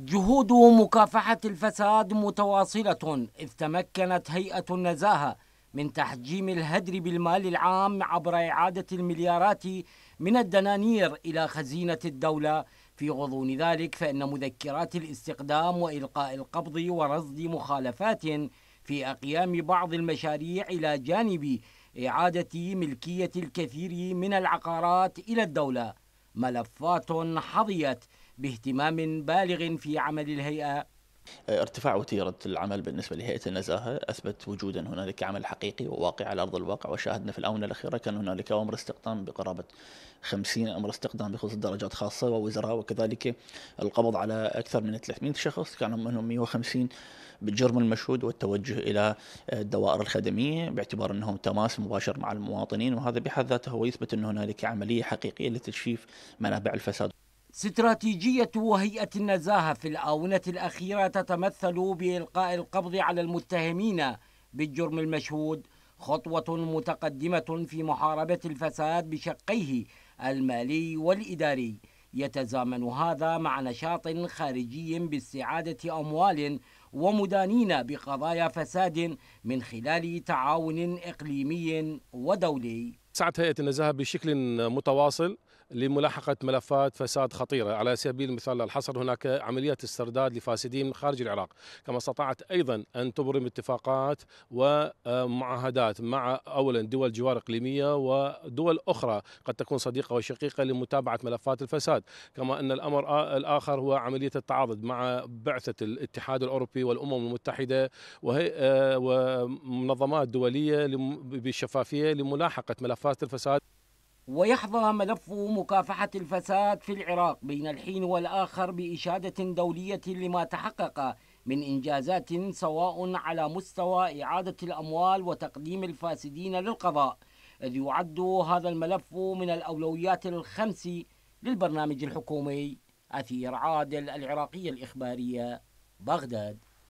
جهود مكافحة الفساد متواصلة إذ تمكنت هيئة النزاهة من تحجيم الهدر بالمال العام عبر إعادة المليارات من الدنانير إلى خزينة الدولة في غضون ذلك فإن مذكرات الاستقدام وإلقاء القبض ورصد مخالفات في أقيام بعض المشاريع إلى جانب إعادة ملكية الكثير من العقارات إلى الدولة ملفات حظيت باهتمام بالغ في عمل الهيئة ارتفاع وتيرة العمل بالنسبة لهيئة النزاهة أثبت وجودا هنالك عمل حقيقي وواقع على أرض الواقع وشاهدنا في الآونة الأخيرة كان هنالك أمر استقدام بقرابة 50 أمر استقدام بخصوص درجات خاصة ووزراء وكذلك القبض على أكثر من 300 شخص كان منهم 150 بالجرم المشهود والتوجه إلى الدوائر الخدمية باعتبار أنهم تماس مباشر مع المواطنين وهذا بحد ذاته هو يثبت أن هنالك عملية حقيقية لتجفيف منابع الفساد استراتيجية هيئة النزاهة في الآونة الأخيرة تتمثل بإلقاء القبض على المتهمين بالجرم المشهود خطوة متقدمة في محاربة الفساد بشقيه المالي والإداري يتزامن هذا مع نشاط خارجي باستعادة أموال ومدانين بقضايا فساد من خلال تعاون إقليمي ودولي سعت هيئة النزاهة بشكل متواصل لملاحقة ملفات فساد خطيرة على سبيل المثال الحصر هناك عمليات استرداد لفاسدين من خارج العراق كما استطاعت أيضا أن تبرم اتفاقات ومعاهدات مع أولا دول جوار إقليمية ودول أخرى قد تكون صديقة وشقيقة لمتابعة ملفات الفساد كما أن الأمر الآخر هو عملية التعاضد مع بعثة الاتحاد الأوروبي والأمم المتحدة ومنظمات دولية بشفافيه لملاحقة ملفات مكافحة الفساد ويحظى ملف مكافحة الفساد في العراق بين الحين والآخر بإشادة دولية لما تحقق من إنجازات سواء على مستوى إعادة الأموال وتقديم الفاسدين للقضاء إذ يعد هذا الملف من الأولويات الخمس للبرنامج الحكومي أثير عادل العراقية الإخبارية بغداد